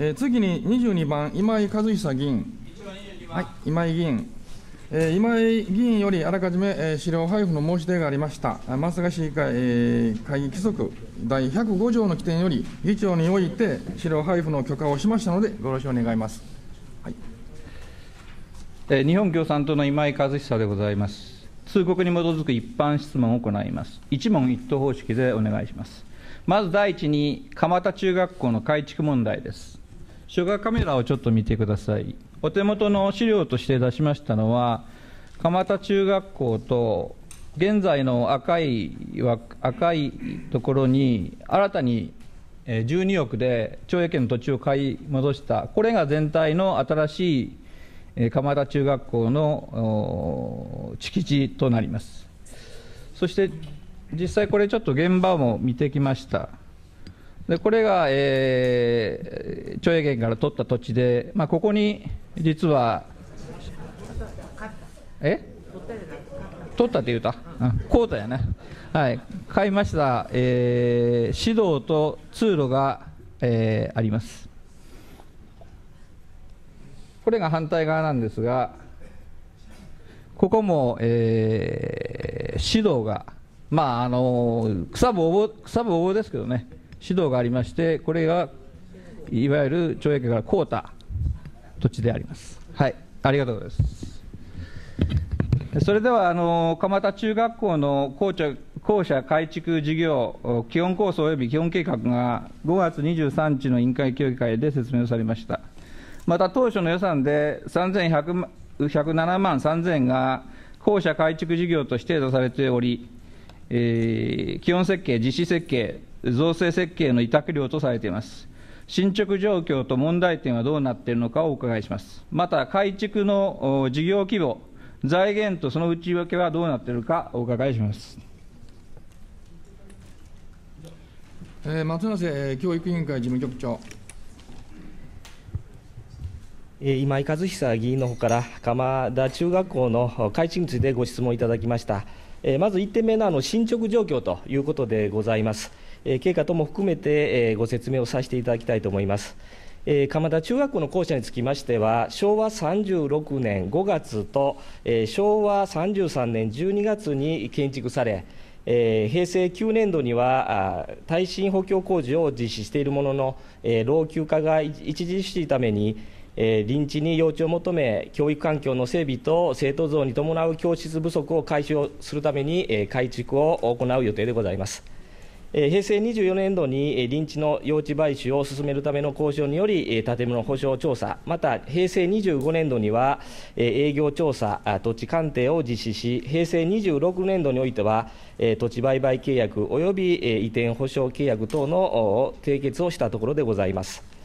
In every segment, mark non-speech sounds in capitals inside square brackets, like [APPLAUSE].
えー、次に22番、今井和久議員、はい、今井議員、えー、今井議員よりあらかじめ、えー、資料配布の申し出がありました、益賀市議会,、えー、会議規則第105条の規定より、議長において資料配布の許可をしましたので、ご了承願います。はいえー、日本共産党の今井和久でございます。通告に基づく一般質問を行います。一問一答方式でお願いします。まず第一に、蒲田中学校の改築問題です。シ画カメラをちょっと見てください。お手元の資料として出しましたのは、蒲田中学校と、現在の赤い赤いところに、新たに12億で徴営権の土地を買い戻した、これが全体の新しい蒲田中学校の敷地となります。そして実際これちょっと現場も見てきました。でこれが、えー、徴用権から取った土地で、まあ、ここに実は、え取ったって言うた、こうたやね、はい、買いました、えー、指導と通路が、えー、あります。これが反対側なんですが、ここも、えー、指導が、まああの草ぼうぼう、草ぼうぼうですけどね。指導がありまして、これがいわゆる懲役から凍った土地であります。はい、ありがとうございます。それでは、あの蒲田中学校の校舎校舎改築事業基本構想及び基本計画が5月23日の委員会協議会で説明されました。また当初の予算で3107万3000円が校舎改築事業として出されており、えー、基本設計、実施設計造成設計の委託料とされています。進捗状況と問題点はどうなっているのかをお伺いします。また、改築の事業規模、財源とその内訳はどうなっているかお伺いします。えー、松瀬教育委員会事務局長。今井和久議員の方から鎌田中学校の改築についてご質問いただきました。まず1点目のあの進捗状況ということでございます。え経過とも含めて、えご説明をさせていただきたいと思います。え鎌田中学校の校舎につきましては、昭和36年5月と、え昭和33年12月に建築され、え平成9年度には耐震補強工事を実施しているものの、え老朽化が著しいために、え臨時に用地を求め、教育環境の整備と生徒像に伴う教室不足を解消するために、え改築を行う予定でございます。平成24年度に臨地の用地買収を進めるための交渉により建物保証調査また平成25年度には営業調査土地鑑定を実施し平成26年度においては土地売買契約及び移転保証契約等の締結をしたところでございます。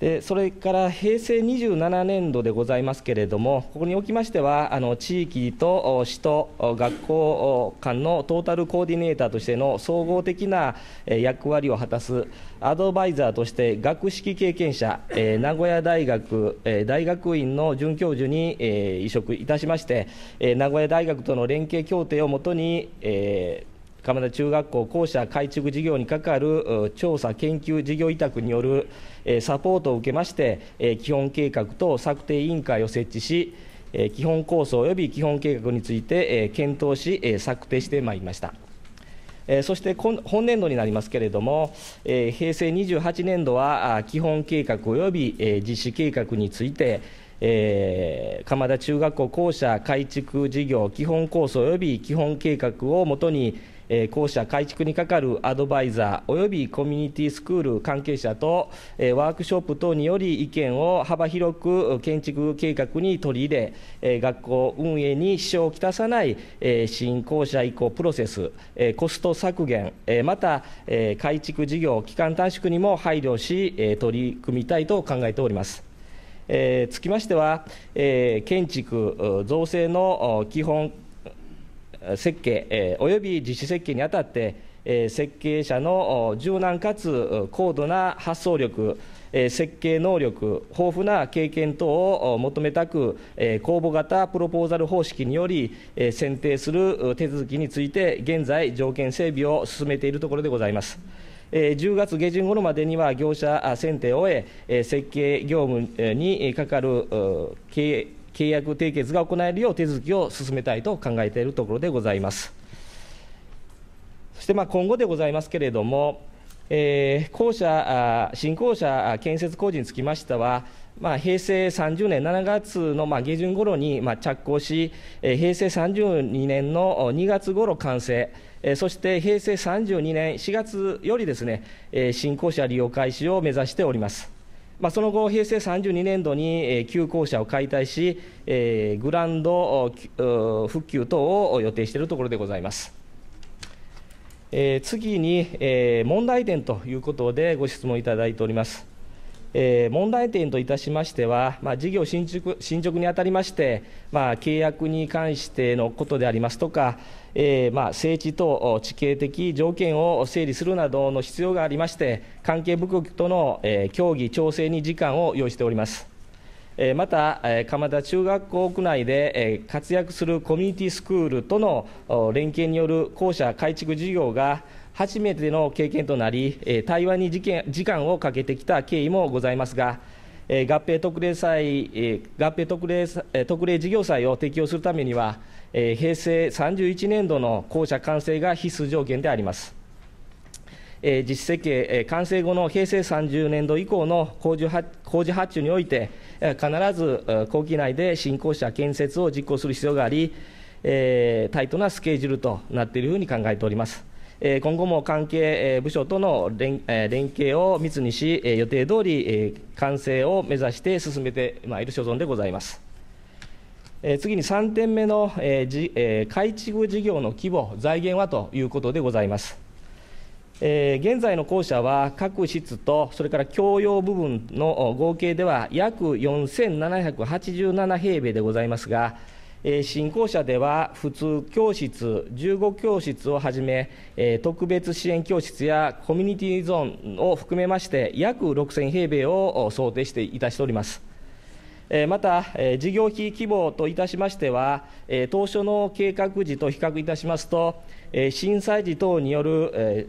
でそれから平成27年度でございますけれども、ここにおきましては、あの地域と市と学校間のトータルコーディネーターとしての総合的な役割を果たす、アドバイザーとして学識経験者、名古屋大学、大学院の准教授に、移植いたしまして、名古屋大学との連携協定をもとに、鎌田中学校校舎改築事業に係る調査研究事業委託によるサポートを受けまして、基本計画と策定委員会を設置し、基本構想及び基本計画について検討し、策定してまいりました。そして本年度になりますけれども、平成28年度は基本計画及び実施計画について、え鎌田中学校校舎改築事業基本構想及び基本計画をもとに、えー、校舎改築にかかるアドバイザーおよびコミュニティスクール関係者と、えー、ワークショップ等により意見を幅広く建築計画に取り入れ、えー、学校運営に支障をきたさない、えー、新校舎移行プロセス、えー、コスト削減、えー、また、えー、改築事業期間短縮にも配慮し、えー、取り組みたいと考えております。えー、つきましては、えー、建築造成の基本設計および実施設計にあたって、設計者の柔軟かつ高度な発想力、設計能力、豊富な経験等を求めたく、公募型プロポーザル方式により、選定する手続きについて、現在、条件整備を進めているところでございます。10月下旬頃までには業者選定を終え、設計業務にかかる経営契約締結が行えるよう手続きを進めたいと考えているところでございます。そしてまあ今後でございますけれども、えー、校舎新校舎建設工事につきましては、まあ、平成30年7月のまあ下旬ごろにまあ着工し、え平成32年の2月ごろ完成、えそして平成32年4月よりですね、え新校舎利用開始を目指しております。まあ、その後、平成32年度に旧校舎を解体し、えグランド復旧等を予定しているところでございます。え次に、え問題点ということでご質問いただいております。えー、問題点といたしましては、まあ、事業進捗進捗にあたりまして、まあ、契約に関してのことでありますとか、えー、まあ、政治と地形的条件を整理するなどの必要がありまして、関係部局との、えー、協議、調整に時間を要しております。えまた、え鎌田中学校区内で、え活躍するコミュニティスクールとの連携による校舎改築事業が、初めての経験となり、対話に時間をかけてきた経緯もございますが、合併特例債合併特例特例事業債を適用するためには、平成31年度の公社完成が必須条件であります。実施設計、完成後の平成30年度以降の工事発注において、必ず工期内で新校舎建設を実行する必要があり、タイトなスケジュールとなっているふうに考えております。今後も関係、部署との連,、連携を密にし、予定通り、完成を目指して進めてまいる所存でございます。次に3点目の、改築事業の規模、財源はということでございます。現在の校舎は各室とそれから共用部分の合計では約4787平米でございますが、え新校舎では普通教室15教室をはじめ、え特別支援教室やコミュニティゾーンを含めまして約6000平米を想定していたしております。また、事業費規模といたしましては、当初の計画時と比較いたしますと、震災時等による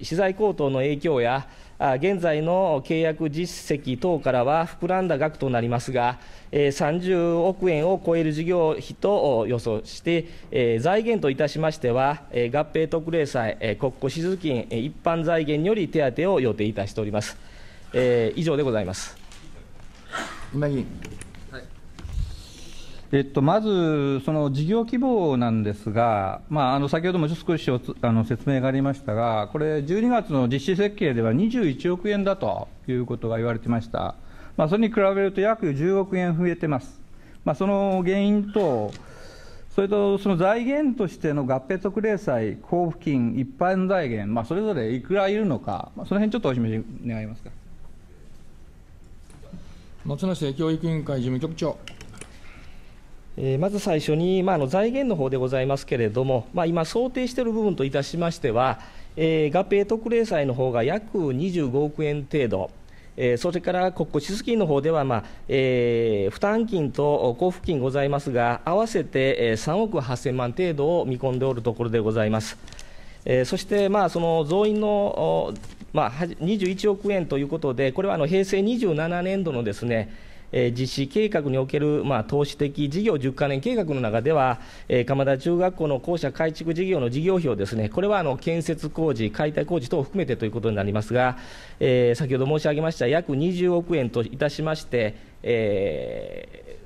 資材高騰の影響や、現在の契約実績等からは膨らんだ額となりますが、30億円を超える事業費と予想して、財源といたしましては、合併特例債、国庫支出金、一般財源により手当を予定いたしております。以上でございます。えっと、まず、その事業規模なんですが、まあ、あの先ほども少しあの説明がありましたが、これ、12月の実施設計では21億円だということが言われてました、まあ、それに比べると約10億円増えてます、まあ、その原因と、それとその財源としての合併特例債、交付金、一般財源、まあ、それぞれいくらいるのか、まあ、その辺ちょっとお示し願いますか。松梨教育委員会事務局長。えまず最初に、まあ、あの財源の方でございますけれども、まあ、今、想定している部分といたしましては、えー、合併特例債の方が約25億円程度。えー、それから国庫支出金の方では、まあえー、負担金と交付金ございますが、合わせて3億8000万程度を見込んでおるところでございます。えー、そして、まあ、その増員の、まあ、21億円ということで、これはあの平成27年度のですね、え実施計画における、まあ、投資的事業10か年計画の中では、え鎌田中学校の校舎改築事業の事業費をですね、これはあの建設工事、解体工事等を含めてということになりますが、え先ほど申し上げました約20億円といたしまして、え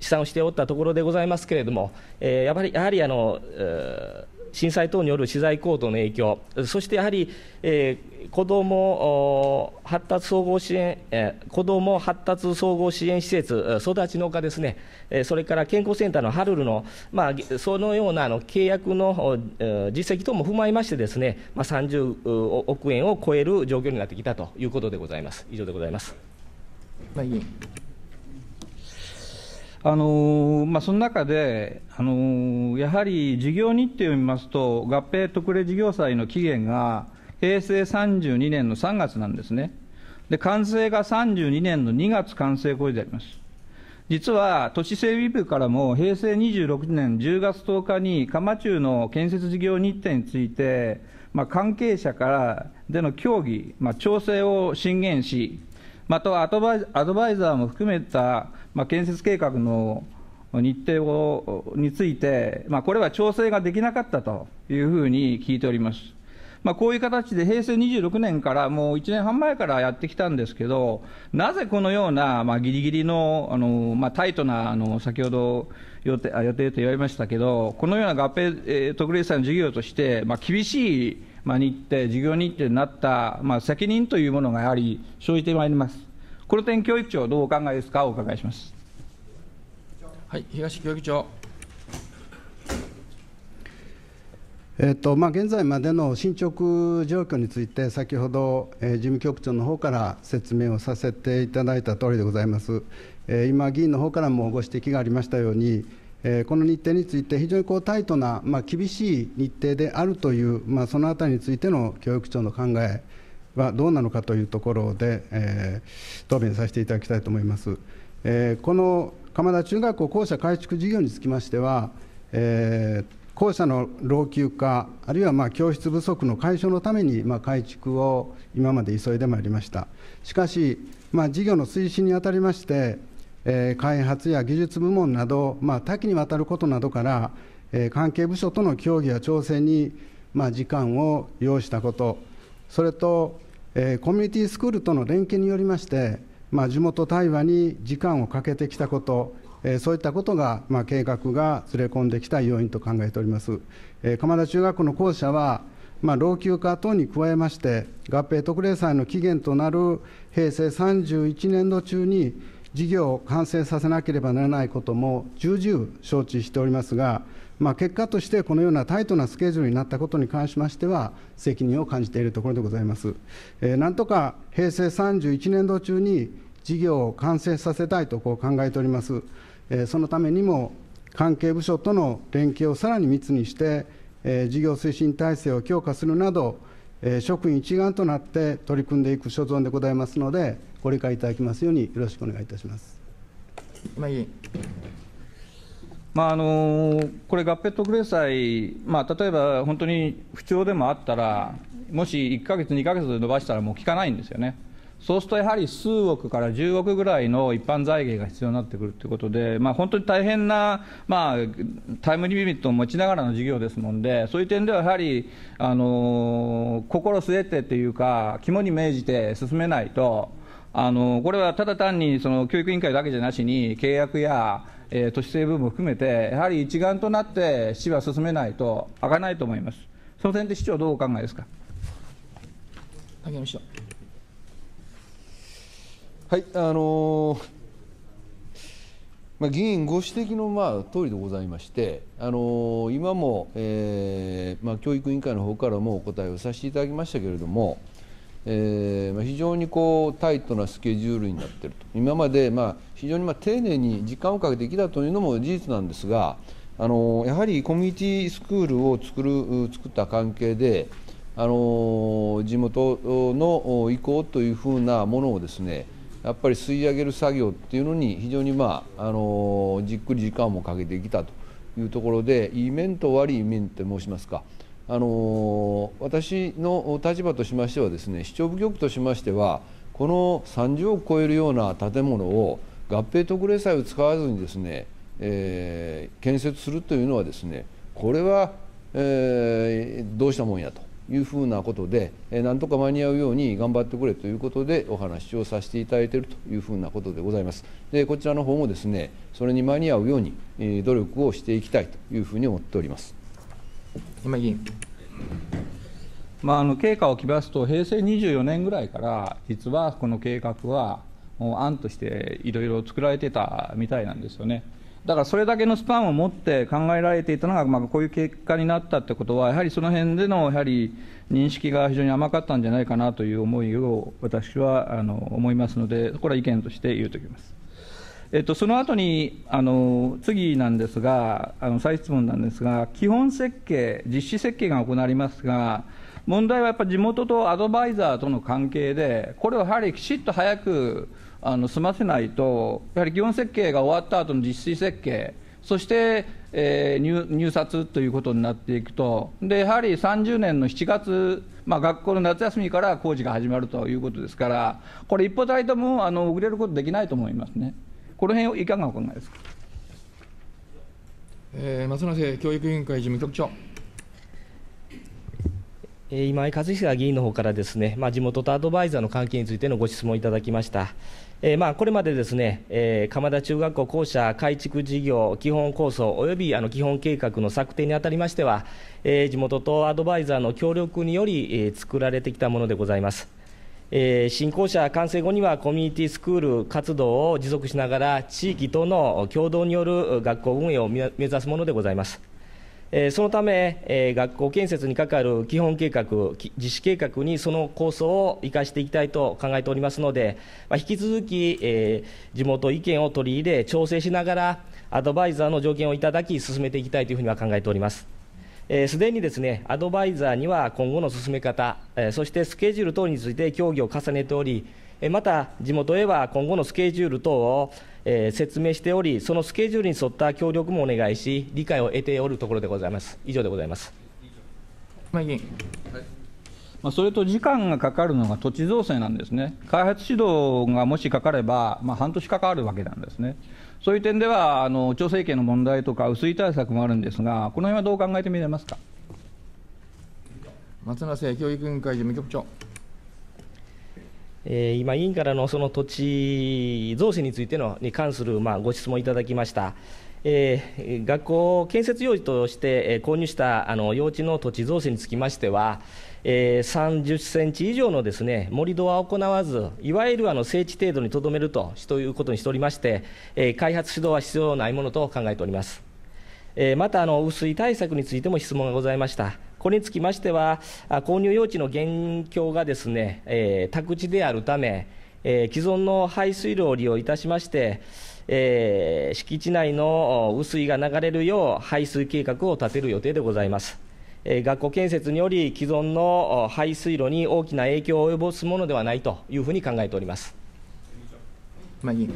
ー、試算をしておったところでございますけれども、えー、やはりやはりあの、えー震災等による資材高騰の影響、そしてやはり、えー、子ども発達総合支援、えー、子ども発達総合支援施設、育ちの丘ですね、えー、それから健康センターのハルルの、まあ、そのようなあの契約の、えー、実績等も踏まえまして、ですね、まあ、30億円を超える状況になってきたということでございます。以上でございます、まあ、いいあのまあ、その中で、あのやはり事業日程を見ますと、合併特例事業債の期限が平成32年の3月なんですね。で、完成が32年の2月完成工事であります。実は、都市整備部からも平成26年10月10日に、釜中の建設事業日程について、まあ、関係者からでの協議、まあ、調整を進言し、またアドバイザーも含めた、まあ、建設計画の日程をについて、まあ、これは調整ができなかったというふうに聞いております。まあ、こういう形で平成26年からもう1年半前からやってきたんですけど、なぜこのような、まあ、ギリギリのあの、まあ、タイトなあの先ほど予定予定と言われましたけど、このような合併、えー、特例債の事業として、まあ、厳しいまあ、日程、事業日程になった、まあ、責任というものがやはり生じてまいります。この点、教育長、どうお考えですか、お伺いします。はい、東教育長。えーとまあ、現在までの進捗状況について、先ほど、えー、事務局長の方から説明をさせていただいたとおりでございます、えー、今、議員の方からもご指摘がありましたように、えー、この日程について非常にこうタイトな、まあ、厳しい日程であるという、まあ、そのあたりについての教育長の考えはどうなのかというところで、えー、答弁させていただきたいと思います。えー、この鎌田中学校校舎改築事業につきましては、えー、校舎の老朽化、あるいはまあ教室不足の解消のために、まあ、改築を今まで急いでまいりました。しかし、まあ、事業の推進にあたりまして、開発や技術部門など、まあ、多岐にわたることなどから、関係部署との協議や調整に、時間を要したこと、それと、コミュニティスクールとの連携によりまして、まあ、地元対話に時間をかけてきたこと、えー、そういったことが、まあ、計画がずれ込んできた要因と考えております。えー、鎌田中学校の校舎はまあ、老朽化等に加えまして、合併特例債の期限となる平成31年度中に、事業を完成させなければならないことも重々承知しておりますが、まあ、結果としてこのようなタイトなスケジュールになったことに関しましては、責任を感じているところでございます。えー、なんとか平成31年度中に事業を完成させたいとこう考えております。えー、そのためにも関係部署との連携をさらに密にして、えー、事業推進体制を強化するなど、えー、職員一丸となって取り組んでいく所存でございますので、ご理解いただきますようによろしくお願いいたします。まあいいまああのこれ、合併特例債、まあ、例えば本当に不調でもあったら、もし1か月、2か月で伸ばしたらもう効かないんですよね、そうするとやはり数億から10億ぐらいの一般財源が必要になってくるということで、まあ、本当に大変な、まあ、タイムリミットを持ちながらの事業ですもんで、そういう点ではやはり、あの心据えてというか、肝に銘じて進めないと。あのこれはただ単にその教育委員会だけじゃなしに、契約や、えー、都市整備も含めて、やはり一丸となって市は進めないと開かないと思います。その点で市長、どうお考えですか。竹山市長はいあのーまあ、議員ご指摘のまあ通りでございまして、あの今も、えーまあ、教育委員会の方からもお答えをさせていただきましたけれども、えー、非常にこうタイトなスケジュールになっていると今までまあ非常にまあ丁寧に時間をかけてきたというのも事実なんですがあのやはりコミュニティスクールを作る作った関係であの地元の意向というふうなものをですねやっぱり吸い上げる作業っていうのに非常に、まあ、あのじっくり時間もかけてきたというところでいい面と悪い面と申しますか。あの私の立場としましてはですね市長部局としましてはこの30億超えるような建物を合併特例債を使わずにですね、えー、建設するというのはですねこれは、えー、どうしたもんやというふうなことで、えー、なんとか間に合うように頑張ってくれということでお話をさせていただいているというふうなことでございますでこちらの方もですねそれに間に合うように、え努力をしていきたいというふうに思っております今議員。まあ、あの経過を聞きますと、平成24年ぐらいから、実はこの計画は、案としていろいろ作られてたみたいなんですよね。だからそれだけのスパンを持って考えられていたのが、まあ、こういう結果になったってことは、やはりその辺でのやはり認識が非常に甘かったんじゃないかなという思いを私はあの思いますので、これは意見として言うときます。えっと、その後にあの次なんですが、あの再質問なんですが、基本設計、実施設計が行われますが、問題はやっぱり地元とアドバイザーとの関係で、これをやはりきちっと早くあの済ませないと、やはり基本設計が終わった後の実施設計、そして、えー、入入札ということになっていくと、でやはり30年の7月、まあ、学校の夏休みから工事が始まるということですから、これ、一歩たりともあの遅れることできないと思いますね。この辺をいかがお考えですか。えー、松瀬教育委員会事務局長。今井和久議員の方からですね、まあ、地元とアドバイザーの関係についてのご質問いただきました、えー、まあこれまでですね、えー、鎌田中学校校舎改築事業基本構想およびあの基本計画の策定にあたりましては、えー、地元とアドバイザーの協力により、えー、作られてきたものでございます。え新校舎完成後にはコミュニティスクール活動を持続しながら地域との共同による学校運営を目指すものでございます。えそのため、え学校建設にかかる基本計画、実施計画にその構想を生かしていきたいと考えておりますので、まあ、引き続き、え地元意見を取り入れ、調整しながら、アドバイザーの条件をいただき、進めていきたいというふうには考えております。えでにですね、アドバイザーには今後の進め方、えそしてスケジュール等について協議を重ねており、えまた地元へは今後のスケジュール等を、え説明しており、そのスケジュールに沿った協力もお願いし、理解を得ておるところでございます。以上でございます。まあ、はいまあ、それと時間がかかるのが土地造成なんですね、開発指導がもしかかれば、まあ、半年かかるわけなんですね。そういう点では、あの調整権の問題とか、薄い対策もあるんですが、この辺はどう考えてみれますか松永教育委員会事務局長。え今、委員からのその土地造成についてのに関する、まあ、ご質問いただきました。えー、学校建設用地として、え購入したあの用地の土地造成につきましては、えー、30センチ以上のですね盛り土は行わず、いわゆるあの整地程度にとどめるとということにしておりまして、えー、開発指導は必要ないものと考えております。えー、またあの、雨水対策についても質問がございました。これにつきましては、購入用地の現況がですね、えー、宅地であるため、えー、既存の排水路を利用いたしまして、えー、敷地内の雨水が流れるよう排水計画を立てる予定でございます。え学校建設により既存の排水路に大きな影響を及ぼすものではないというふうに考えております。まあいい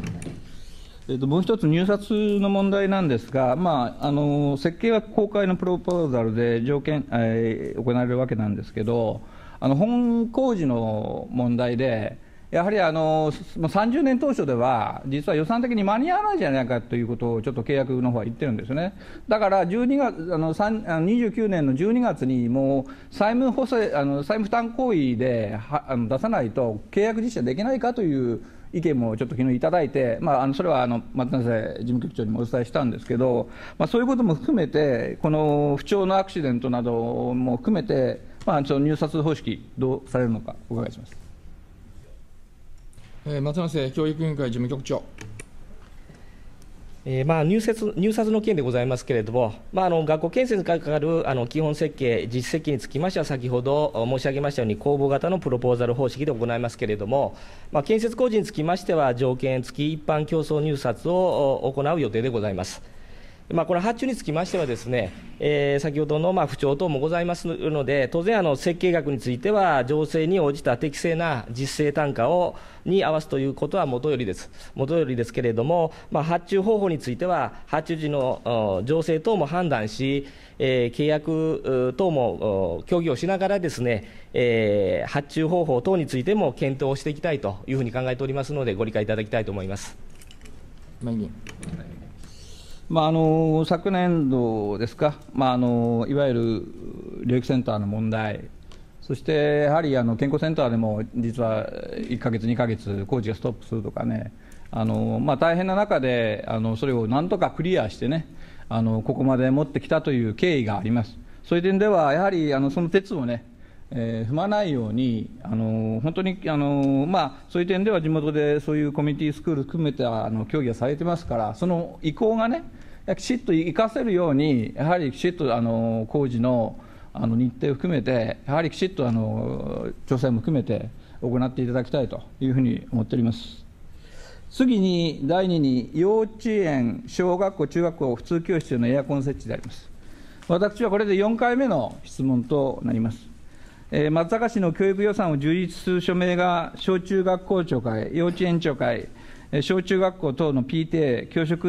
えっと、もう一つ、入札の問題なんですが、まあ、あの設計は公開のプロポーザルで条件、えー、行われるわけなんですけど、あの本工事の問題で、やはりあの30年当初では、実は予算的に間に合わないじゃないかということを、ちょっと契約の方は言ってるんですね、だから2月あの29年の12月に、もう債務補正あの債務負担行為であの出さないと、契約実施はできないかという。意見もちょっと昨日いただいて、まあ、あのそれはあの松永事務局長にもお伝えしたんですけど、まあ、そういうことも含めて、この不調のアクシデントなども含めて、まあ、その入札方式、どうされるのか、お伺いします。松野瀬教育委員会事務局長。えーまあ、入札入札の件でございますけれども、まあ、あの学校建設に関わるあの基本設計、実施設計につきましては、先ほど申し上げましたように、公募型のプロポーザル方式で行いますけれども、まあ、建設工事につきましては、条件付き一般競争入札を行う予定でございます。まあ、この発注につきましてはですね、えー、先ほどのまあ不調等もございますので、当然、設計額については、情勢に応じた適正な実勢単価をに合わすということはもとよりです、もとよりですけれども、まあ、発注方法については、発注時の情勢等も判断し、えー、契約等も協議をしながら、ですね、えー、発注方法等についても検討していきたいというふうに考えておりますので、ご理解いただきたいと思います。いまあ、あの昨年度ですか、まあ、あのいわゆる療育センターの問題、そしてやはりあの健康センターでも実は1か月、2か月、工事がストップするとかね、あのまあ、大変な中であのそれをなんとかクリアしてねあの、ここまで持ってきたという経緯があります。そういう点では、やはりあのその鉄をね、えー、踏まないように、あの本当に、あのまあ、そういう点では地元でそういうコミュニティスクール含めたあの協議がされてますから、その意向がね、きちっと生かせるように、やはりきちっとあの工事のあの日程を含めて、やはりきちっとあの調整も含めて行っていただきたいというふうに思っております。次に第2に、幼稚園、小学校、中学校、普通教室のエアコン設置であります。私はこれで4回目の質問となります。えー、松阪市の教育予算を充実する署名が、小中学校長会、幼稚園長会、小中学校等の PTA 教職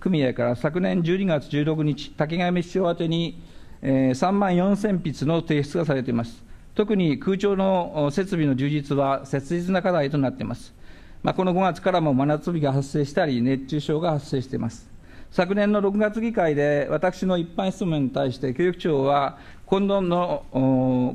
組合から昨年12月16日、竹上市長宛てに、3万4000筆の提出がされています。特に空調の設備の充実は切実な課題となっています。まあ、この5月からも真夏日が発生したり、熱中症が発生しています。昨年の6月議会で、私の一般質問に対して、教育庁は今度の、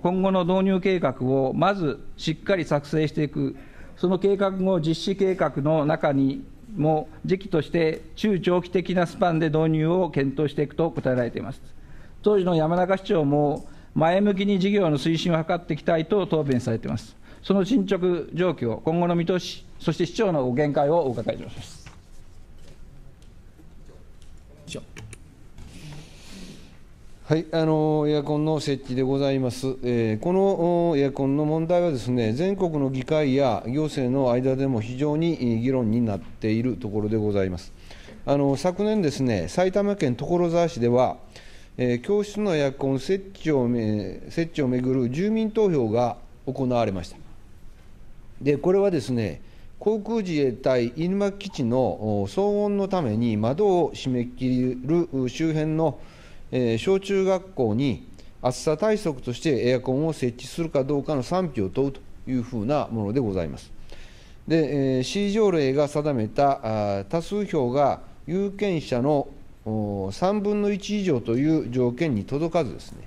今後の導入計画をまずしっかり作成していく、その計画後、実施計画の中にも、時期として中長期的なスパンで導入を検討していくと答えられています。当時の山中市長も、前向きに事業の推進を図っていきたいと答弁されています。その進捗状況、今後の見通し、そして市長のご見解をお伺いします。はい、あのエアコンの設置でございます、えー、このエアコンの問題はですね全国の議会や行政の間でも非常に議論になっているところでございます。あの昨年、ですね埼玉県所沢市では、えー、教室のエアコン設置をめ設置をめぐる住民投票が行われました。でこれはですね航空自衛隊入間基地の騒音のために窓を閉め切る周辺のえー、小中学校に暑さ対策としてエアコンを設置するかどうかの賛否を問うというふうなものでございます。で、えー、C 条例が定めたあ多数票が有権者の3分の1以上という条件に届かずですね、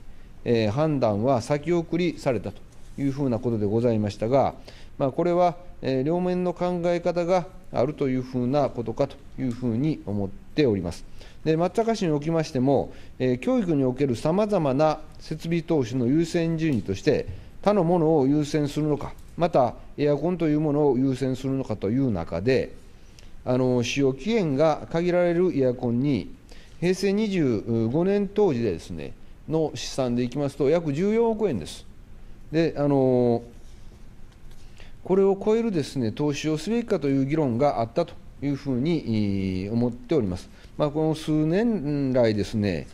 えー、判断は先送りされたというふうなことでございましたが、まあ、これは、えー、両面の考え方があるというふうなことかというふうに思っております。で松阪市におきましても、えー、教育におけるさまざまな設備投資の優先順位として、他のものを優先するのか、またエアコンというものを優先するのかという中で、あの使用期限が限られるエアコンに、平成25年当時でですね、の試算でいきますと、約14億円です。であのこれを超えるです、ね、投資をすべきかという議論があったというふうに思っております。まあ、この数年来ですね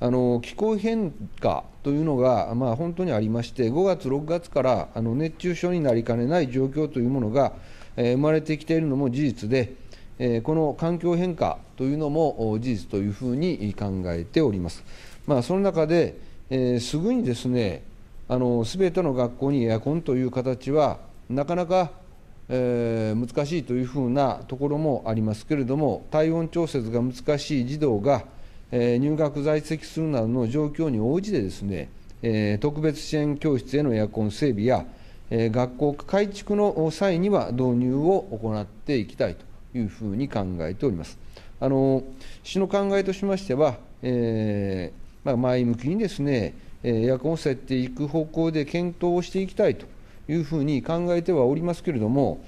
あの気候変化というのが、まあ、本当にありまして、5月、6月からあの熱中症になりかねない状況というものが、えー、生まれてきているのも事実で、えー、この環境変化というのも事実というふうに考えております。まあ、その中で、えー、すぐにですね、すべての学校にエアコンという形は、なかなかえー、難しいというふうなところもありますけれども、体温調節が難しい児童が、えー、入学在籍するなどの状況に応じてですね、えー、特別支援教室へのエアコン整備や、え学校改築の際には導入を行っていきたいというふうに考えております。あの市の考えとしましては、えまあ、前向きにですね、えエアコンを設定いく方向で検討をしていきたいというふうに考えてはおりますけれども、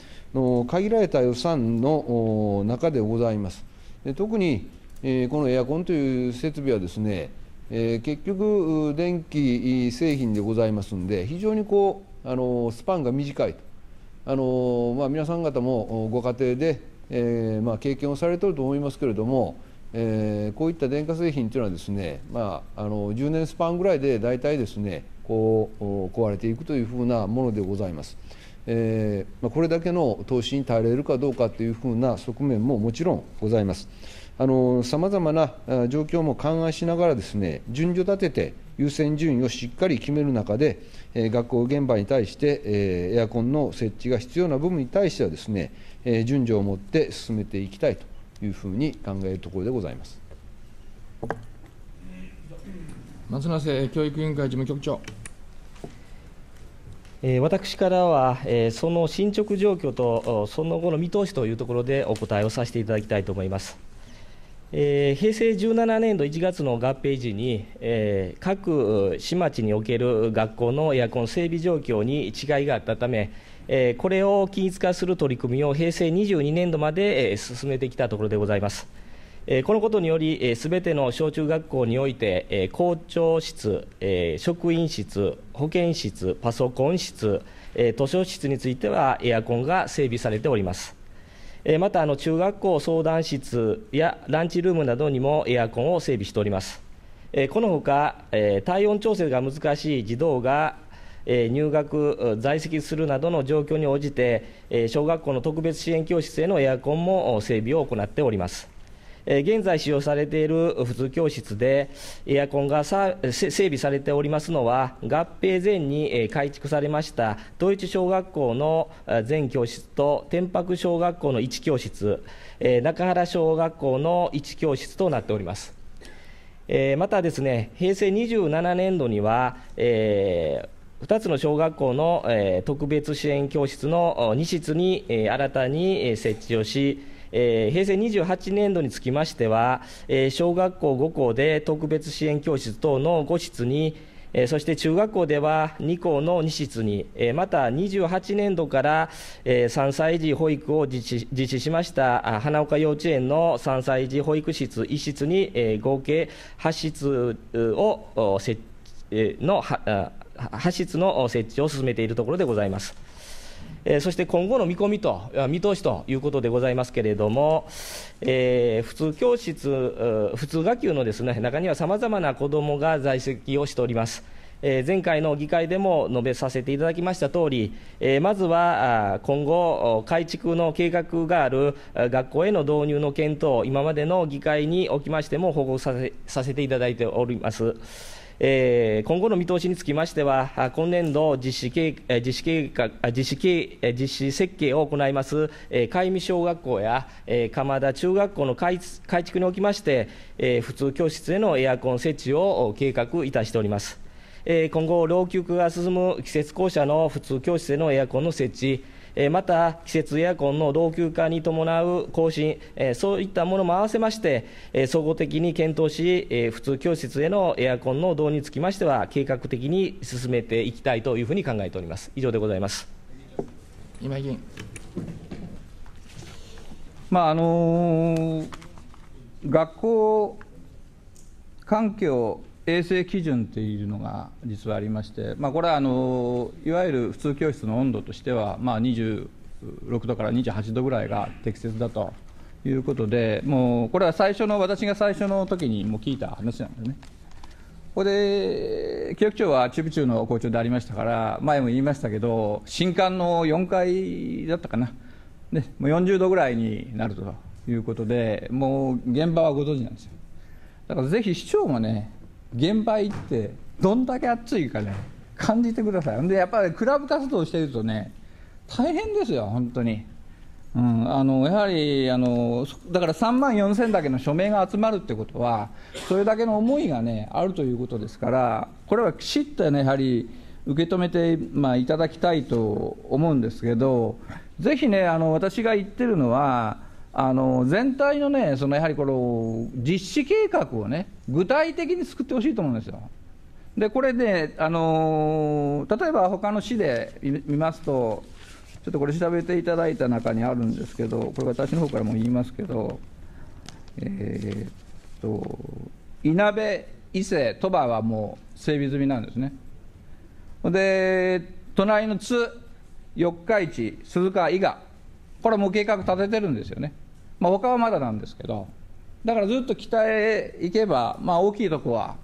限られた予算の中でございます。で特に、えこのエアコンという設備はですね、え結局、電気製品でございますんで、非常にこうあのスパンが短いと、あのまあ、皆さん方もご家庭で、えまあ、経験をされていると思いますけれども、えこういった電化製品というのはですね、まあ、あの10年スパンぐらいで大体ですねこう壊れていくというふうなものでございます。えー、まあ、これだけの投資に耐えられるかどうかというふうな側面ももちろんございます。さまざまな状況も勘案しながらです、ね、順序立てて優先順位をしっかり決める中で、えー、学校現場に対して、えー、エアコンの設置が必要な部分に対してはですね、えー、順序を持って進めていきたいというふうに考えるところでございます。松野瀬教育委員会事務局長。私からは、その進捗状況とその後の見通しというところでお答えをさせていただきたいと思います。平成17年度1月の合併時に、各市町における学校のエアコン整備状況に違いがあったため、これを均一化する取り組みを平成22年度まで進めてきたところでございます。えこのことにより、す、べ、ての小中学校において、え校長室、え職員室、保健室、パソコン室、え図書室についてはエアコンが整備されております。えまたあの、中学校相談室やランチルームなどにもエアコンを整備しております。えこのほか、え体温調整が難しい児童が入学、在籍するなどの状況に応じて、小学校の特別支援教室へのエアコンも整備を行っております。え現在使用されている普通教室でエアコンが整備されておりますのは合併前に改築されました統一小学校の全教室と天白小学校の1教室、え中原小学校の1教室となっております。えまたですね平成27年度には、えー、2つの小学校の、え特別支援教室の2室に、え新たに設置をしえー、平成28年度につきましては、えー、小学校5校で特別支援教室等の5室に、えー、そして中学校では2校の2室に、えー、また28年度から、えー、3歳児保育を実施実施しました花岡幼稚園の3歳児保育室1室に、えー、合計8室を設置の8室の設置を進めているところでございます。そして今後の見込みと、見通しということでございますけれども、えー、普通教室、普通学級のです、ね、中にはさまざまな子どもが在籍をしております。前回の議会でも述べさせていただきましたとおり、まずは今後、改築の計画がある学校への導入の検討、今までの議会におきましても報告させていただいております。えー、今後の見通しにつきましては、今年度実施計実施計画実施計実施設計を行います、えー、海小学校や、えー、鎌田中学校の改改築におきまして、えー、普通教室へのエアコン設置を計画いたしております。今後、老朽化が進む季節校舎の普通教室へのエアコンの設置、えまた季節エアコンの老朽化に伴う更新、えそういったものも合わせまして、え総合的に検討し、え普通教室へのエアコンの導入につきましては、計画的に進めていきたいというふうに考えております。以上でございます今議員、まああのー、学校環境衛生基準っていうのが実はありまして、まあ、これはあのいわゆる普通教室の温度としては、まあ、26度から28度ぐらいが適切だということで、もうこれは最初の、私が最初の時にも聞いた話なんですね。ここで、教育長は中部中の校長でありましたから、前も言いましたけど、新館の4階だったかな、ね、もう40度ぐらいになるということで、もう現場はご存知なんですよ。だからぜひ市長もね、現場行ってどんだけ暑いかね感じてくださいでやっぱりクラブ活動してるとね大変ですよ本当に、うん、あのやはりあのだから3万4000だけの署名が集まるってことはそれだけの思いがねあるということですからこれはきちっとねやはり受け止めて、まあ、いただきたいと思うんですけどぜひねあの私が言ってるのはあの全体のね、そのやはりこの実施計画をね、具体的に作ってほしいと思うんですよ。で、これね、あの例えば他の市で見ますと、ちょっとこれ調べていただいた中にあるんですけど、これ私の方からも言いますけど、えー、と、いなべ、伊勢、鳥羽はもう整備済みなんですね。で、隣の津、四日市、鈴鹿、伊賀、これも計画立ててるんですよね。まあ、他はまだなんですけど、だからずっと北へ行けば、まあ、大きいとこは、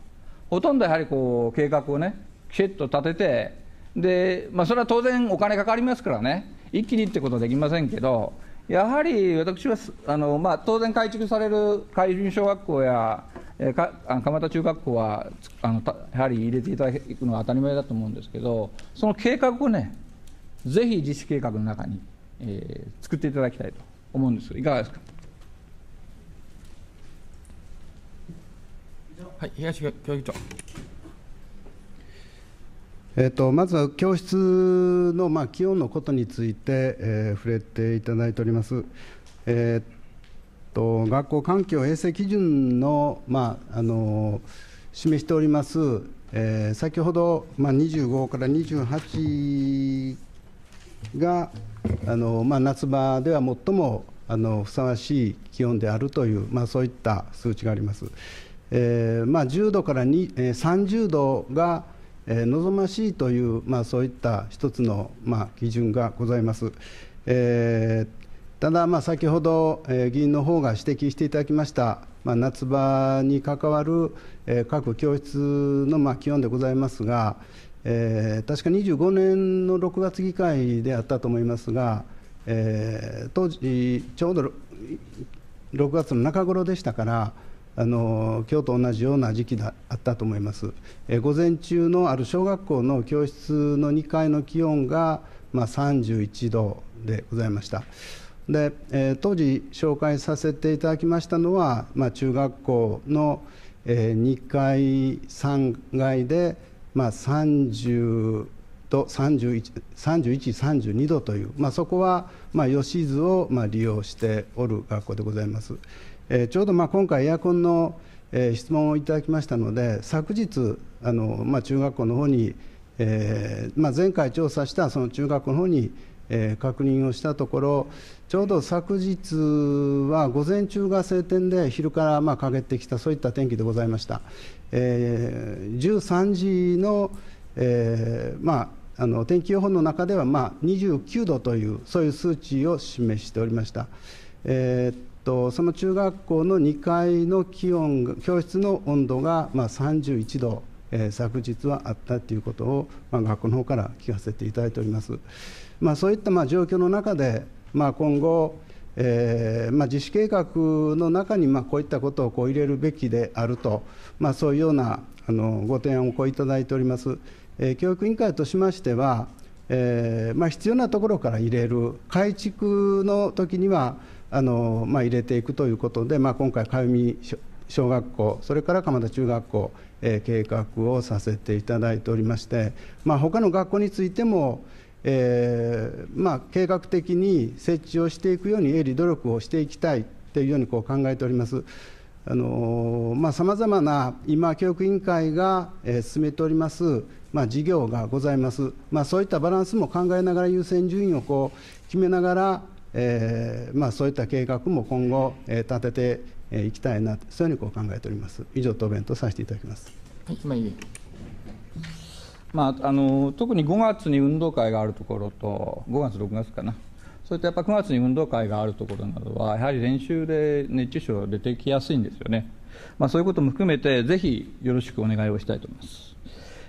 ほとんどやはりこう計画をね、きちっと立てて、でまあ、それは当然お金かかりますからね、一気にってことはできませんけど、やはり私はあの、まあ、当然、改築される海軍小学校や、えか蒲田中学校はあのやはり入れていただくのは当たり前だと思うんですけど、その計画をね、ぜひ実施計画の中に、えー、作っていただきたいと。思うんです。いかがですか。はい、東教育長。えーと、まずは教室の、まあ、気温のことについて、えー、触れていただいております、えーと、学校環境衛生基準の,、まあ、あの示しております、えー、先ほど、まあ、25から28があの、まあ、夏場では最もあのふさわしい気温であるという、まあ、そういった数値があります。えーまあ、10度からに、えー、30度が、望ましいという、まあ、そういった一つの、まあ、基準がございます。えー、ただ、まあ、先ほど、えー、議員の方が指摘していただきました、まあ、夏場に関わる、えー、各教室の、まあ、気温でございますが、えー、確か25年の6月議会であったと思いますが、えー、当時、ちょうど6月の中頃でしたから、あの今日と同じような時期だったと思います、えー、午前中のある小学校の教室の2階の気温が、まあ、31度でございました。で、えー、当時紹介させていただきましたのは、まあ、中学校の、えー、2階3階で、まあ、30と3132度という、まあ、そこはまあ吉津をまあ利用しておる学校でございます。えー、ちょうどまあ今回エアコンの、え質問をいただきましたので昨日あの、まあ、中学校の方に、えーまあ、前回調査したその中学校の方に、えー、確認をしたところちょうど昨日は午前中が晴天で昼からまあ陰ってきたそういった天気でございました、えー、13時の,、えーまあ、あの天気予報の中では、まあ、29度というそういう数値を示しておりました。えーその中学校の2階の気温教室の温度が、まあ、31度、えー、昨日はあったということを、まあ、学校の方から聞かせていただいております、まあ、そういったまあ状況の中で、まあ、今後、えーまあ、実計画の中に、まあ、こういったことをこう入れるべきであると、まあ、そういうようなあのご提案をこういただいております、えー、教育委員会としましては、えーまあ、必要なところから入れる改築の時にはあの、まあ、入れていくということで、まあ、今回かゆみ小学校それから鎌田中学校、えー、計画をさせていただいておりまして、まあ、他の学校についても、えーまあ、計画的に設置をしていくように鋭利努力をしていきたいというようにこう考えております。あのまあ、さまざまな今、教育委員会が、え進めております、まあ、事業がございます、まあ、そういったバランスも考えながら優先順位をこう決めながら、えーまあ、そういった計画も今後、え立てていきたいなそういうふうにこう考えております。以上答弁とさせていただきます。はい、今井まあ、あの特に5月に運動会があるところと5月、6月かなそれとやっぱ9月に運動会があるところなどはやはり練習で熱中症出てきやすいんですよね、まあ、そういうことも含めてぜひよろしくお願いをしたいと思います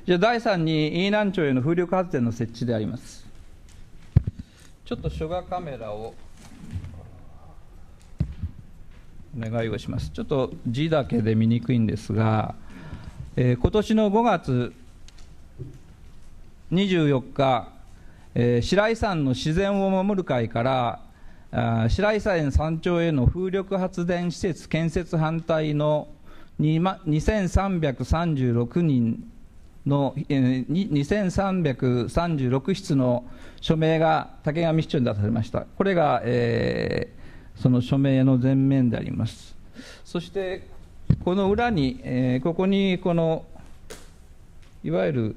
じゃあ第3に飯南町への風力発電の設置でありますちょっと書画カメラをお願いをしますちょっと字だけで見にくいんですが、えー、今年の5月24日、えー、白井山の自然を守る会からあ白井山山頂への風力発電施設建設反対の2336人の、えー、2336室の署名が竹上市長に出されました。これが、えー、その署名の前面であります。そしてこの裏に、えー、ここにこのいわゆる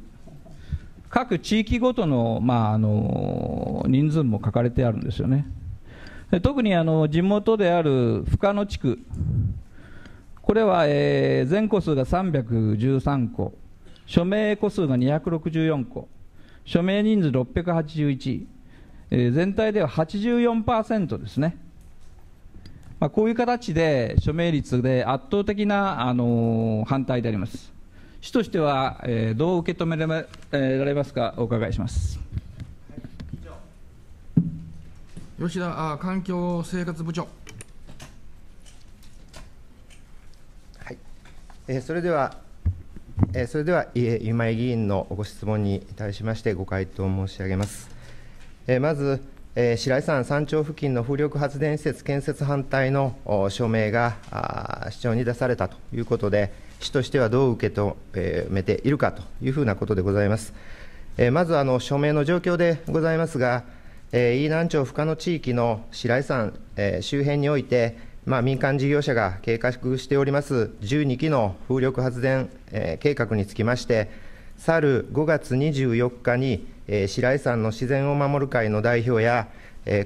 各地域ごとの,、まあ、あの人数も書かれてあるんですよね。特にあの地元である深野地区、これは、えー、全戸数が313戸、署名戸数が264戸、署名人数681、えー、全体では84%ですね。まあ、こういう形で署名率で圧倒的な、あのー、反対であります。市としては、えー、どう受け止められ,、えられますか、お伺いします。吉田あ環境生活部長。はい、えー、それでは、えー、それでは、え今井議員のご質問に対しましてご回答申し上げます。えー、まず、えー、白井山山頂付近の風力発電施設建設反対の署名が市長に出されたということで。市としてはどう受け止めているかというふうなことでございます。まず署名の状況でございますが、飯南町深野地域の白井山周辺において、まあ、民間事業者が計画しております12基の風力発電計画につきまして、去る5月24日に、白井山の自然を守る会の代表や、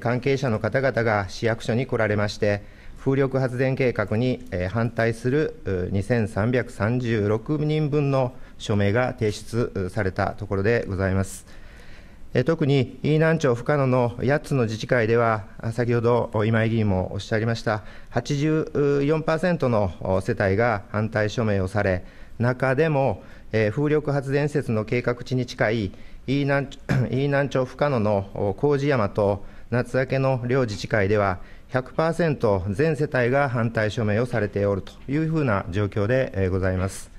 関係者の方々が市役所に来られまして、風力発電計画に反対する2336人分の署名が提出されたところでございます。特に飯南町深野の8つの自治会では、先ほど今井議員もおっしゃりました、84%の世帯が反対署名をされ、中でも風力発電施設の計画地に近い [CLEARS THROAT] 飯南町深野の麹山と夏明けの両自治会では、100%全世帯が反対署名をされておるというふうな状況でございます。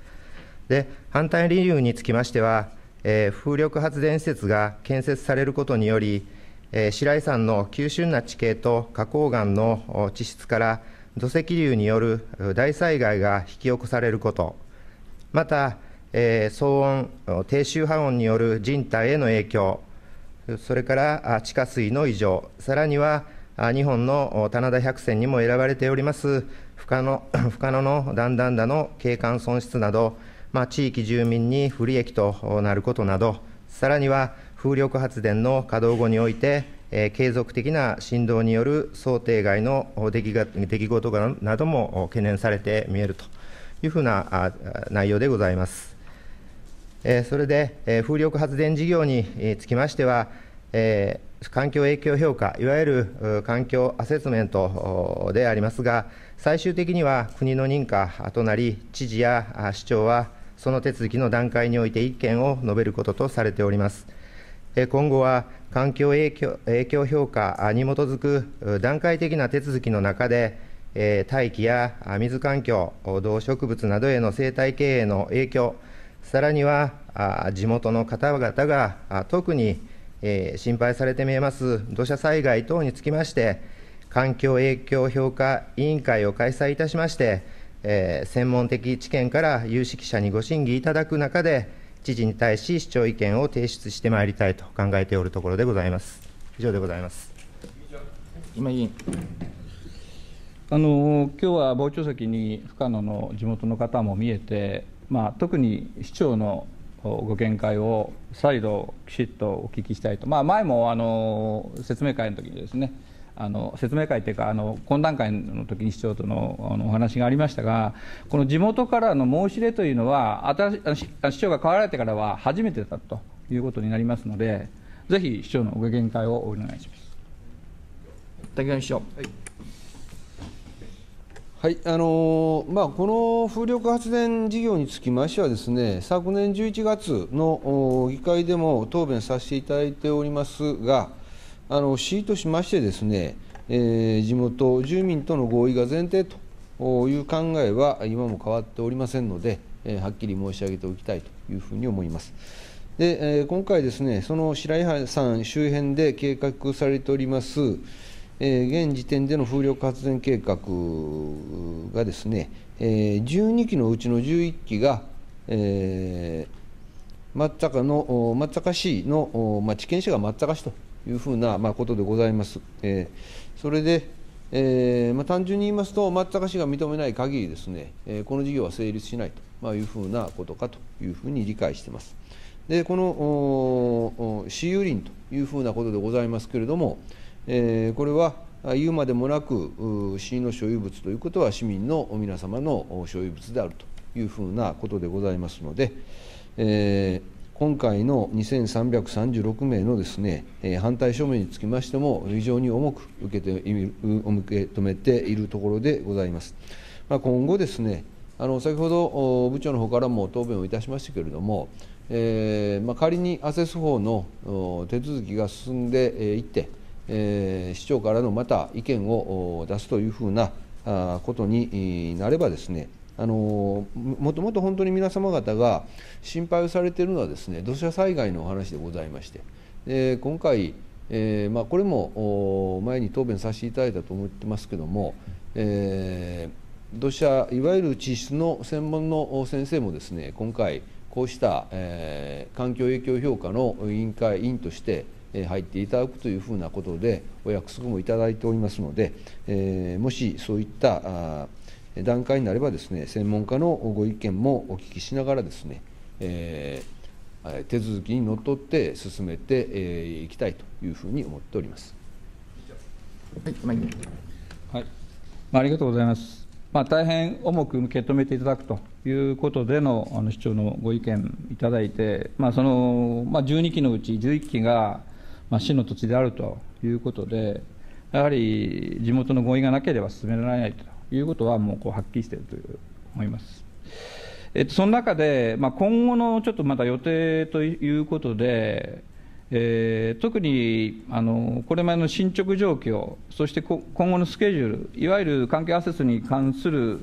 で反対理由につきましては、え風力発電施設が建設されることにより、え白井山の急峻な地形と花崗岩の地質から土石流による大災害が引き起こされること、また、え騒音、低周波音による人体への影響、それから地下水の異常、さらには日本の棚田百選にも選ばれております深野深野の [CLEARS THROAT] 段々田の景観損失など、まあ、地域住民に不利益となることなど、さらには風力発電の稼働後において、えー、継続的な振動による想定外の出来が出来事がなども懸念されて見えるというふうな内容でございます。えー、それで、えー、風力発電事業につきましては、えー、環境影響評価、いわゆる環境アセスメントでありますが、最終的には国の認可となり、知事や市長はその手続きの段階において意見を述べることとされております。今後は環境影響評価に基づく段階的な手続きの中で、大気や水環境、動植物などへの生態経営の影響、さらには地元の方々が特にえー、心配されて見えます土砂災害等につきまして、環境影響評価委員会を開催いたしまして、えー、専門的知見から有識者にご審議いただく中で、知事に対し市長意見を提出してまいりたいと考えておるところでございます。以上でございます。今委員あの今日は傍聴席に深野の地元の方も見えて、まあ、特に市長のご見解を再度きちっとお聞きしたいと、まあ、前もあの説明会の時にですねあの説明会というかあの懇談会の時に市長とのあのお話がありましたがこの地元からの申し出というのは新し市長が変わられてからは初めてだということになりますのでぜひ市長のご見解をお願いします。竹市長、はいはいあのー、まあ、この風力発電事業につきましてはですね昨年11月の議会でも答弁させていただいておりますがあの市としましてですね、えー、地元住民との合意が前提という考えは今も変わっておりませんので、えー、はっきり申し上げておきたいというふうに思います。で、えー、今回ですねその白井山周辺で計画されておりますえ現時点での風力発電計画がですね、えー、12機のうちの11機が、えー、松坂の松坂市の、まあ、地権者が松坂市というふうな、まあ、ことでございます。えー、それで、えーまあ、単純に言いますと松坂市が認めない限りですね、えー、この事業は成立しないと、まあ、いうふうなことかというふうに理解しています。でこの私有林というふうなことでございますけれども、えー、これは言うまでもなく市の所有物ということは市民の皆様の所有物であるというふうなことでございますので、えー、今回の2336名のですね、反対署名につきましても非常に重く受けて受け止めているところでございます。まあ、今後ですねあの先ほど部長の方からも答弁をいたしましたけれども、えー、まあ、仮にアセス法の手続きが進んでいって、えー、市長からのまた意見を出すというふうなことになればですねあのもともと本当に皆様方が心配をされているのはですね土砂災害のお話でございましてで今回、えーまあ、これも前に答弁させていただいたと思ってますけども、えー、土砂いわゆる地質の専門の先生もですね今回こうした、えー、環境影響評価の委員会委員として、入っていただくというふうなことでお約束もいただいておりますので、えもしそういった段階になればですね専門家のご意見もお聞きしながらですね、え手続きにのっとって進めていきたいというふうに思っております。はい、はいまあ、ありがとうございます。まあ、大変重く受け止めていただくということでのあの市長のご意見いただいて、まあそのまあ、12期のうち11期が、まあ、市の土地であるということで、やはり地元の合意がなければ進められないということは、もうこうはっきりしているという思います。えっと、その中で、まあ、今後のちょっとまた予定ということで、えー、特にあのこれまでの進捗状況、そして今後のスケジュール、いわゆる関係アセスに関する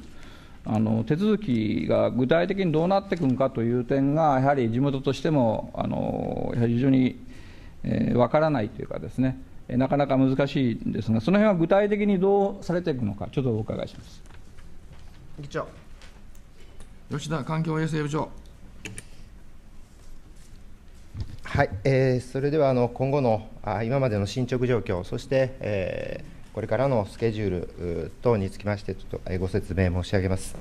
あの手続きが具体的にどうなっていくのかという点が、やはり地元としてもあの非常にえからないというかですね、なかなか難しいんですが、その辺は具体的にどうされていくのか、ちょっとお伺いします。議長吉田環境衛生部長。はい、えー、それではあの今後のあ今までの進捗状況、そして、えー、これからのスケジュール等につきまして、ちょっと、えご説明申し上げます。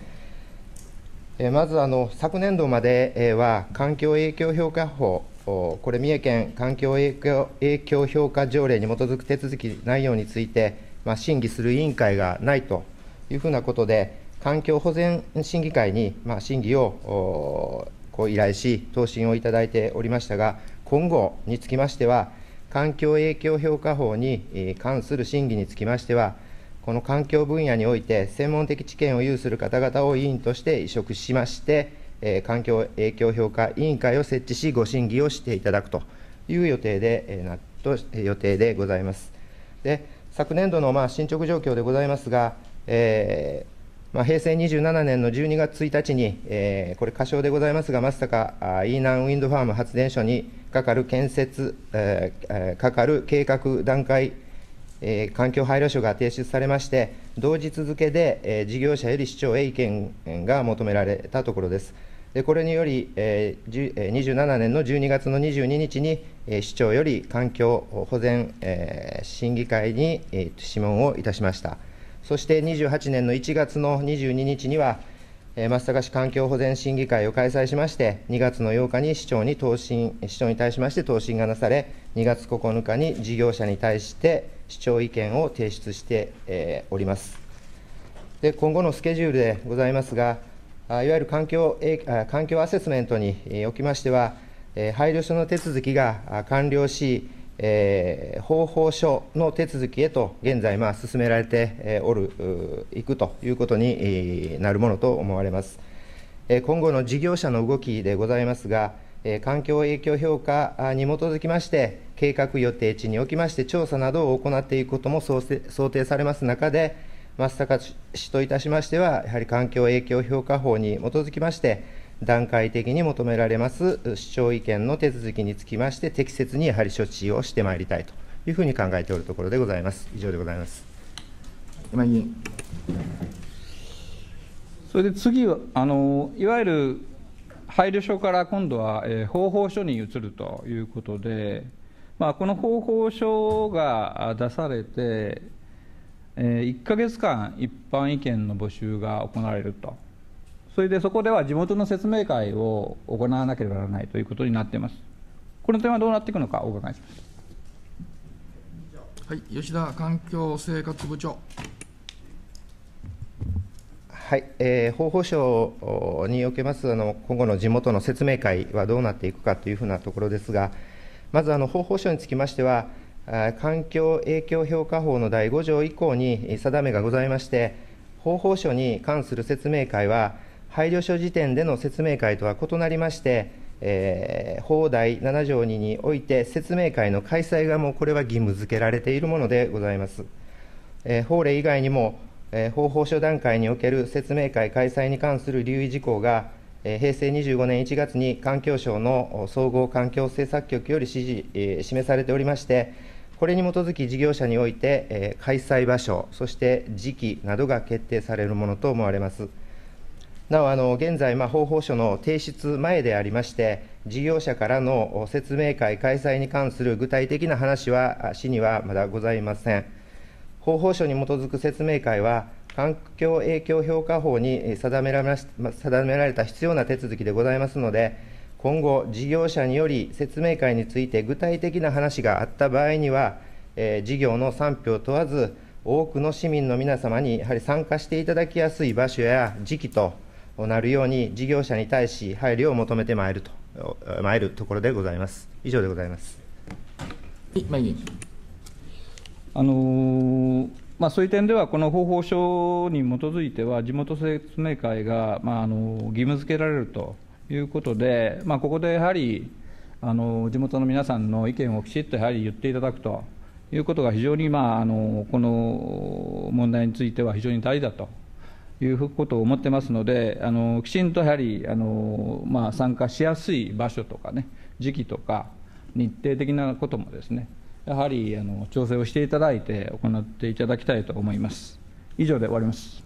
えー、まずあの、昨年度までは環境影響評価法これ、三重県環境影響影響評価条例に基づく手続き内容について、まあ、審議する委員会がないというふうなことで、環境保全審議会に、まあ、審議をこう依頼し、答申をいただいておりましたが、今後につきましては、環境影響評価法に関する審議につきましては、この環境分野において、専門的知見を有する方々を委員として委嘱しまして、え環境影響評価委員会を設置し、ご審議をしていただくという予定で、えなと予定でございます。で昨年度のまあ進捗状況でございますが、えー、まあ、平成27年の12月1日に、えー、これ、仮称でございますが、松坂ナンウィンドファーム発電所にかかる建設、えー、かかる計画段階えー、環境配慮書が提出されまして、同日付で、えー、事業者より市長へ意見が求められたところです。でこれにより、えー、27年の12月の22日に、えー、市長より環境保全、えー、審議会に、えー、諮問をいたしました。そして28年の1月の22日には、えー、松阪市環境保全審議会を開催しまして、2月の8日に市長に答申、市長に対しまして答申がなされ、2月9日に事業者に対して、主張意見を提出してえおります。で今後のスケジュールでございますが、いわゆる環境環境アセスメントにおきましては、配慮書の手続きが完了し、え方法書の手続きへと現在、ま進められておる、いくということになるものと思われます。今後の事業者の動きでございますが、環境影響評価に基づきまして、計画予定地におきまして調査などを行っていくことも想定されます中で、松阪市といたしましては、やはり環境影響評価法に基づきまして、段階的に求められます市長意見の手続きにつきまして、適切にやはり処置をしてまいりたいというふうに考えておるところでございます。以上でございます。議員それで次はあのいわゆる配慮書から今度は、えー、方法書に移るということで、まあ、この方法書が出されて、えー、1か月間一般意見の募集が行われるとそれでそこでは地元の説明会を行わなければならないということになっていますこの点はどうなっていくのかお伺いしますはい吉田環境生活部長はい、えー、法法省におけますあの今後の地元の説明会はどうなっていくかというふうなところですが、まずあの法法省につきましては、環境影響評価法の第5条以降に定めがございまして、方法省に関する説明会は、配慮書時点での説明会とは異なりまして、えー、法第7条2において、説明会の開催がもうこれは義務付けられているものでございます。えー、法令以外にも方法書段階における説明会開催に関する留意事項が、平成25年1月に環境省の総合環境政策局より指示、示されておりまして、これに基づき事業者において、開催場所、そして時期などが決定されるものと思われます。なお、あの現在、まあ、法書の提出前でありまして、事業者からの説明会開催に関する具体的な話は、市にはまだございません。広報省に基づく説明会は、環境影響評価法に定められ定められた必要な手続きでございますので、今後、事業者により説明会について具体的な話があった場合には、え事業の賛否を問わず、多くの市民の皆様にやはり参加していただきやすい場所や時期となるように、事業者に対し配慮を求めてまいるとまいるところでございます。以上でございます。あのまあ、そういう点では、この方法書に基づいては、地元説明会が、まあ、あの義務付けられるということで、まあ、ここでやはりあの、地元の皆さんの意見をきちっとやはり言っていただくということが、非常に、まあ、あのこの問題については非常に大事だということを思ってますので、あのきちんとやはりあの、まあ、参加しやすい場所とかね、時期とか、日程的なこともですね、やはりあの調整をしていただいて、行っていただきたいと思います。以上で終わります。